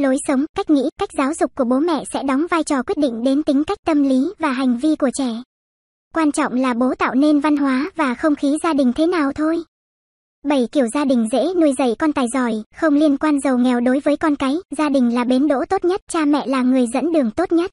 lối sống, cách nghĩ, cách giáo dục của bố mẹ sẽ đóng vai trò quyết định đến tính cách tâm lý và hành vi của trẻ. Quan trọng là bố tạo nên văn hóa và không khí gia đình thế nào thôi. 7 kiểu gia đình dễ nuôi dạy con tài giỏi, không liên quan giàu nghèo đối với con cái, gia đình là bến đỗ tốt nhất, cha mẹ là người dẫn đường tốt nhất.